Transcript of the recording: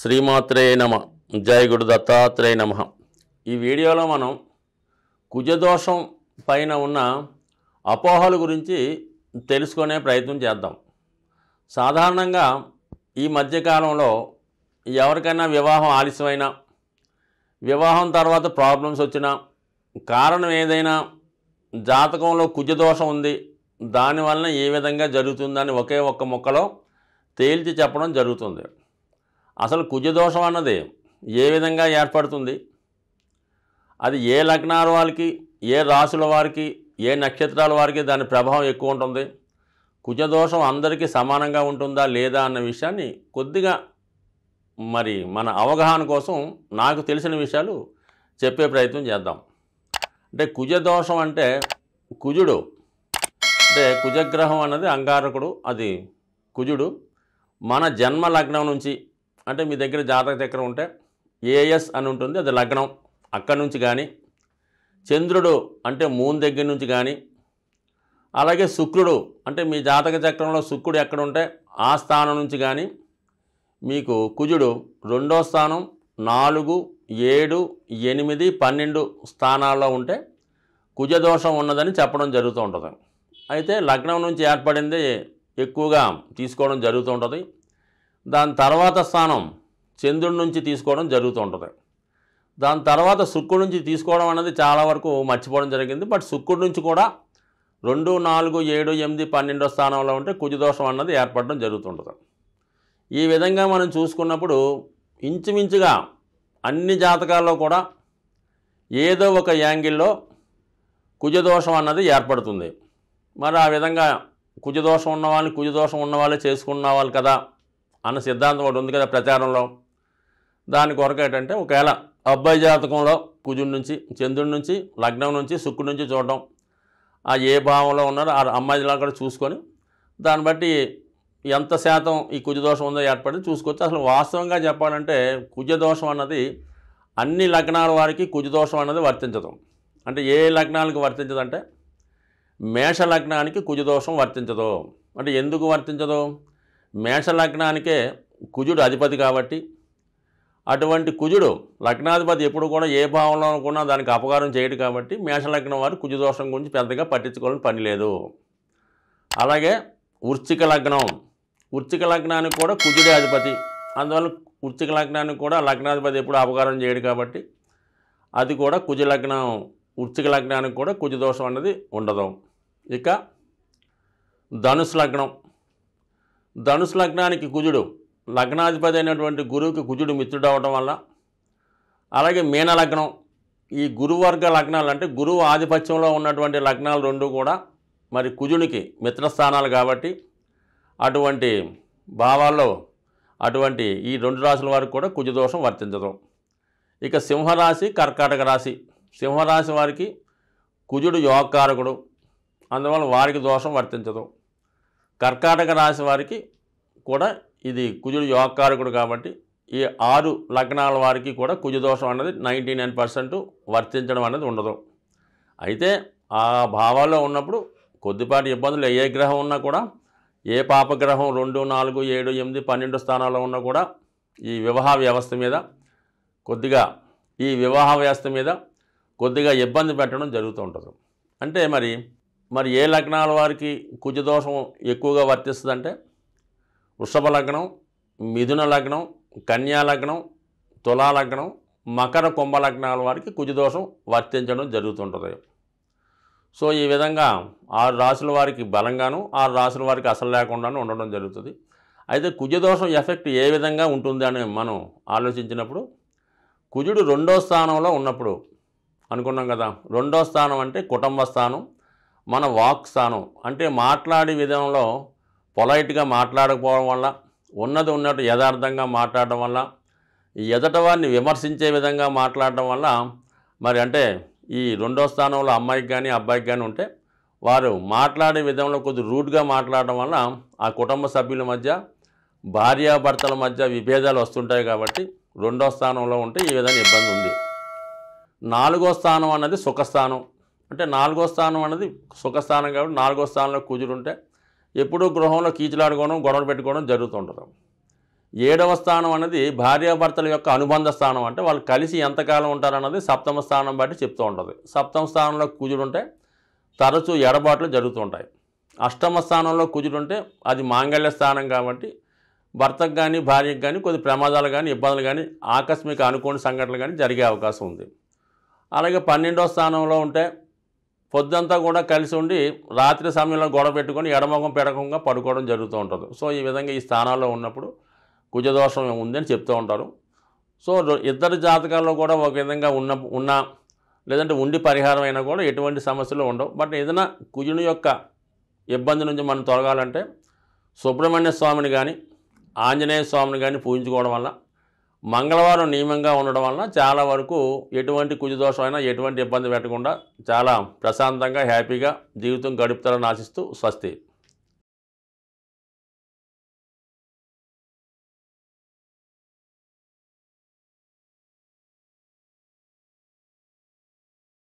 శ్రీమాత్రే నమ జయ గురు దత్తాత్రేయ నమ ఈ వీడియోలో మనం కుజదోషం పైన ఉన్న అపోహల గురించి తెలుసుకునే ప్రయత్నం చేద్దాం సాధారణంగా ఈ మధ్యకాలంలో ఎవరికైనా వివాహం ఆలస్యమైనా వివాహం తర్వాత ప్రాబ్లమ్స్ వచ్చినా కారణం ఏదైనా జాతకంలో కుజదోషం ఉంది దానివలన ఏ విధంగా జరుగుతుందని ఒకే ఒక్క మొక్కలో తేల్చి చెప్పడం జరుగుతుంది అసలు కుజదోషం అన్నది ఏ విధంగా ఏర్పడుతుంది అది ఏ లగ్నాల వారికి ఏ రాసుల వారికి ఏ నక్షత్రాల వారికి దాని ప్రభావం ఎక్కువ ఉంటుంది కుజదోషం అందరికీ సమానంగా ఉంటుందా లేదా అన్న విషయాన్ని కొద్దిగా మరి మన అవగాహన కోసం నాకు తెలిసిన విషయాలు చెప్పే ప్రయత్నం చేద్దాం అంటే కుజదోషం అంటే కుజుడు అంటే కుజగ్రహం అన్నది అంగారకుడు అది కుజుడు మన జన్మ లగ్నం నుంచి అంటే మీ దగ్గర జాతక చక్రం ఉంటే ఏఎస్ అని ఉంటుంది అది లగ్నం అక్కడి నుంచి కానీ చంద్రుడు అంటే మూన్ దగ్గర నుంచి కానీ అలాగే శుక్రుడు అంటే మీ జాతక చక్రంలో శుక్రుడు ఎక్కడ ఉంటే ఆ స్థానం నుంచి కానీ మీకు కుజుడు రెండో స్థానం నాలుగు ఏడు ఎనిమిది పన్నెండు స్థానాల్లో ఉంటే కుజదోషం ఉన్నదని చెప్పడం జరుగుతూ ఉంటుంది అయితే లగ్నం నుంచి ఏర్పడింది ఎక్కువగా తీసుకోవడం జరుగుతూ ఉంటుంది దాని తర్వాత స్థానం చంద్రుడి నుంచి తీసుకోవడం జరుగుతూ ఉంటుంది దాని తర్వాత శుక్రుడి నుంచి తీసుకోవడం అనేది చాలా వరకు మర్చిపోవడం జరిగింది బట్ శుక్రుడి నుంచి కూడా రెండు నాలుగు ఏడు ఎనిమిది పన్నెండో స్థానంలో ఉంటే కుజదోషం అన్నది ఏర్పడడం జరుగుతుంటుంది ఈ విధంగా మనం చూసుకున్నప్పుడు ఇంచుమించుగా అన్ని జాతకాల్లో కూడా ఏదో ఒక యాంగిల్లో కుజదోషం అన్నది ఏర్పడుతుంది మరి ఆ విధంగా కుజదోషం ఉన్నవాళ్ళు కుజదోషం ఉన్నవాళ్ళు చేసుకున్న వాళ్ళు కదా అన్న సిద్ధాంతం ఒకటి ఉంది కదా ప్రచారంలో దాని కొరకు ఏంటంటే ఒకవేళ అబ్బాయి జాతకంలో కుజుడి నుంచి చంద్రుడి నుంచి లగ్నం నుంచి శుక్రుడి నుంచి చూడడం ఆ ఏ భావంలో ఉన్నారో ఆ అమ్మాయిలా కూడా చూసుకొని దాన్ని బట్టి ఎంత శాతం ఈ కుజదోషం ఉందో ఏర్పడి చూసుకోవచ్చు అసలు వాస్తవంగా చెప్పాలంటే కుజదోషం అన్నది అన్ని లగ్నాల వారికి కుజదోషం అన్నది వర్తించదు అంటే ఏ లగ్నాలకు వర్తించదంటే మేష లగ్నానికి కుజదోషం వర్తించదు అంటే ఎందుకు వర్తించదు మేషలగ్నానికే కుజుడు అధిపతి కాబట్టి అటువంటి కుజుడు లగ్నాధిపతి ఎప్పుడు కూడా ఏ భావంలో అనుకున్నా దానికి అపకారం చేయడు కాబట్టి మేషలగ్నం వారు కుజదోషం గురించి పెద్దగా పట్టించుకోవాలని పని లేదు అలాగే వృచ్చిక లగ్నం వృచ్చిక లగ్నానికి కూడా కుజుడే అధిపతి అందువల్ల వృచ్చిక లగ్నానికి కూడా లగ్నాధిపతి ఎప్పుడు అపకారం చేయడు కాబట్టి అది కూడా కుజ లగ్నం వృచ్చిక లగ్నానికి కూడా కుజదోషం అనేది ఉండదు ఇక ధనుసు లగ్నం ధనుసు లగ్నానికి కుజుడు లగ్నాధిపతి అయినటువంటి గురువుకి కుజుడు మిత్రుడు అవడం వల్ల అలాగే మీన లగ్నం ఈ గురువర్గ లగ్నాలు అంటే గురువు ఆధిపత్యంలో ఉన్నటువంటి లగ్నాలు రెండు కూడా మరి కుజునికి మిత్రస్థానాలు కాబట్టి అటువంటి భావాల్లో అటువంటి ఈ రెండు రాశుల వారికి కూడా కుజదోషం వర్తించదు ఇక సింహరాశి కర్కాటక రాశి సింహరాశి వారికి కుజుడు యోగకారకుడు అందువల్ల వారికి దోషం వర్తించదు కర్కాటక రాశి వారికి కూడా ఇది కుజుడు యోగకారకుడు కాబట్టి ఈ ఆరు లగ్నాల వారికి కూడా కుజదోషం అన్నది నైంటీ నైన్ పర్సెంట్ వర్తించడం అనేది ఉండదు అయితే ఆ భావాల్లో ఉన్నప్పుడు కొద్దిపాటి ఇబ్బందులు ఏ గ్రహం ఉన్నా కూడా ఏ పాపగ్రహం రెండు నాలుగు ఏడు ఎనిమిది పన్నెండు స్థానాల్లో ఉన్నా కూడా ఈ వివాహ వ్యవస్థ మీద కొద్దిగా ఈ వివాహ వ్యవస్థ మీద కొద్దిగా ఇబ్బంది పెట్టడం జరుగుతూ ఉంటుంది అంటే మరి మరి ఏ లగ్నాల వారికి కుజదోషం ఎక్కువగా వర్తిస్తుందంటే వృషభ లగ్నం మిథున లగ్నం కన్యా లగ్నం తులా లగ్నం మకర కుంభ లగ్నాల వారికి కుజదోషం వర్తించడం జరుగుతుంటుంది సో ఈ విధంగా ఆరు రాసుల వారికి బలంగాను ఆరు రాసుల వారికి అసలు లేకుండాను ఉండడం జరుగుతుంది అయితే కుజదోషం ఎఫెక్ట్ ఏ విధంగా ఉంటుంది అని మనం ఆలోచించినప్పుడు కుజుడు రెండో స్థానంలో ఉన్నప్పుడు అనుకున్నాం కదా రెండో స్థానం అంటే కుటుంబ స్థానం మన వాక్ స్థానం అంటే మాట్లాడే విధంలో పొలైట్గా మాట్లాడకపోవడం వల్ల ఉన్నది ఉన్నట్టు యథార్థంగా మాట్లాడడం వల్ల ఎదట వారిని విమర్శించే విధంగా మాట్లాడడం వల్ల మరి అంటే ఈ రెండో స్థానంలో అమ్మాయికి కానీ అబ్బాయికి కానీ ఉంటే వారు మాట్లాడే విధంలో కొద్ది రూడ్గా మాట్లాడడం వల్ల ఆ కుటుంబ సభ్యుల మధ్య భార్యాభర్తల మధ్య విభేదాలు వస్తుంటాయి కాబట్టి రెండో స్థానంలో ఉంటే ఈ విధంగా ఇబ్బంది ఉంది నాలుగో స్థానం అన్నది సుఖస్థానం అంటే నాలుగో స్థానం అనేది సుఖస్థానం కాబట్టి నాలుగో స్థానంలో ఉంటే ఎప్పుడూ గృహంలో కీచులాడుకోవడం గొడవలు పెట్టుకోవడం జరుగుతుండదు ఏడవ స్థానం అనేది భార్యాభర్తల యొక్క అనుబంధ స్థానం అంటే వాళ్ళు కలిసి ఎంతకాలం ఉంటారన్నది సప్తమ స్థానం బట్టి చెప్తూ ఉంటుంది సప్తమ స్థానంలో కుజుడుంటే తరచూ ఎడబాట్లు జరుగుతుంటాయి అష్టమ స్థానంలో కుజుడుంటే అది మాంగళ్య స్థానం కాబట్టి భర్తకు కానీ భార్యకు కానీ కొద్ది ప్రమాదాలు కానీ ఇబ్బందులు కానీ ఆకస్మిక అనుకోని సంఘటనలు కానీ జరిగే అవకాశం ఉంది అలాగే పన్నెండవ స్థానంలో ఉంటే పొద్దంతా కూడా కలిసి ఉండి రాత్రి సమయంలో గొడవ పెట్టుకొని ఎడమొఖం పెడకంగా పడుకోవడం జరుగుతూ ఉంటుంది సో ఈ విధంగా ఈ స్థానాల్లో ఉన్నప్పుడు కుజదోషం ఉందని చెప్తూ ఉంటారు సో ఇద్దరు జాతకాల్లో కూడా ఒక విధంగా ఉన్న ఉన్న లేదంటే ఉండి పరిహారం అయినా కూడా ఎటువంటి సమస్యలు ఉండవు బట్ ఏదైనా కుజుని యొక్క ఇబ్బంది నుంచి మనం తొలగాలంటే సుబ్రహ్మణ్య స్వామిని కానీ ఆంజనేయ స్వామిని కానీ పూజించుకోవడం వల్ల మంగళవారం నియమంగా ఉండడం వలన చాలా వరకు ఎటువంటి అయినా ఎటువంటి ఇబ్బంది పెట్టకుండా చాలా ప్రశాంతంగా హ్యాపీగా జీవితం గడుపుతారని ఆశిస్తూ స్వస్తి